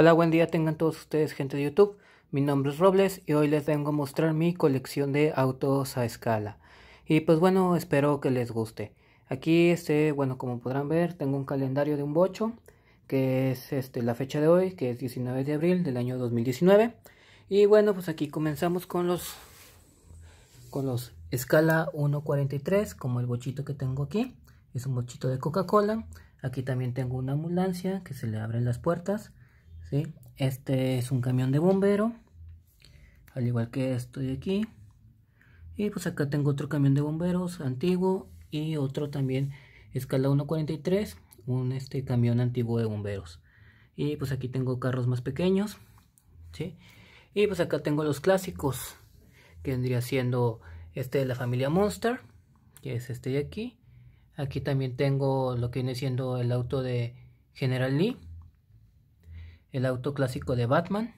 Hola, buen día tengan todos ustedes gente de YouTube. Mi nombre es Robles y hoy les vengo a mostrar mi colección de autos a escala. Y pues bueno, espero que les guste. Aquí este, bueno, como podrán ver, tengo un calendario de un bocho que es este la fecha de hoy, que es 19 de abril del año 2019. Y bueno, pues aquí comenzamos con los con los escala 1.43, como el bochito que tengo aquí. Es un bochito de Coca-Cola. Aquí también tengo una ambulancia que se le abren las puertas. Este es un camión de bombero, al igual que estoy aquí. Y pues acá tengo otro camión de bomberos antiguo y otro también escala 1.43, un este camión antiguo de bomberos. Y pues aquí tengo carros más pequeños, Y pues acá tengo los clásicos, que vendría siendo este de la familia Monster, que es este de aquí. Aquí también tengo lo que viene siendo el auto de General Lee el auto clásico de Batman.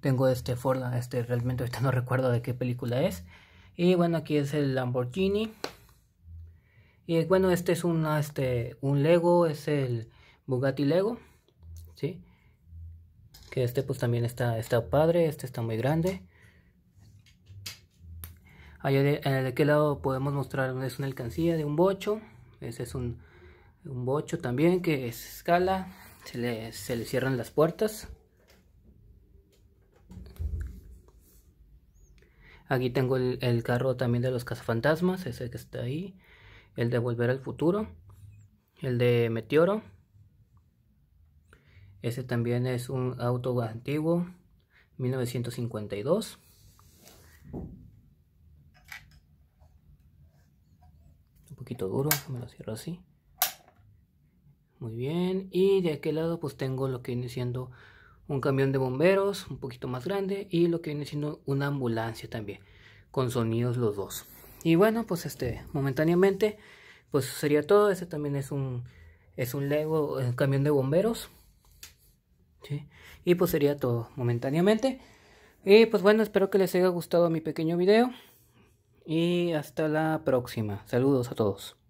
Tengo este Ford, este realmente ahorita no recuerdo de qué película es. Y bueno, aquí es el Lamborghini. Y bueno, este es un este, un Lego, es el Bugatti Lego. ¿Sí? Que este pues también está, está padre, este está muy grande. Allá de, en lado podemos mostrar es una alcancía de un bocho. Ese es un un bocho también que se escala, se le, se le cierran las puertas. Aquí tengo el, el, carro también de los cazafantasmas, ese que está ahí. El de Volver al Futuro. El de Meteoro. Ese también es un auto antiguo, 1952. Un poquito duro, me lo cierro así. Muy bien. Y de aquel lado pues tengo lo que viene siendo un camión de bomberos, un poquito más grande, y lo que viene siendo una ambulancia también, con sonidos los dos. Y bueno, pues este, momentáneamente, pues sería todo. este también es un, es un Lego, eh, camión de bomberos. Y pues sería todo momentáneamente. Y pues bueno, espero que les haya gustado mi pequeño video. Y hasta la próxima. Saludos a todos.